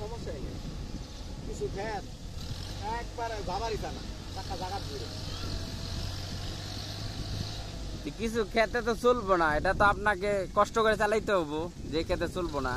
কোনো নেই কিছু ভ্যান একবারে বাবারই টানা টাকা দিয়ে কিছু খেতে তো চলবো না এটা তো আপনাকে কষ্ট করে চালাইতে হবো যে খেতে চলবো না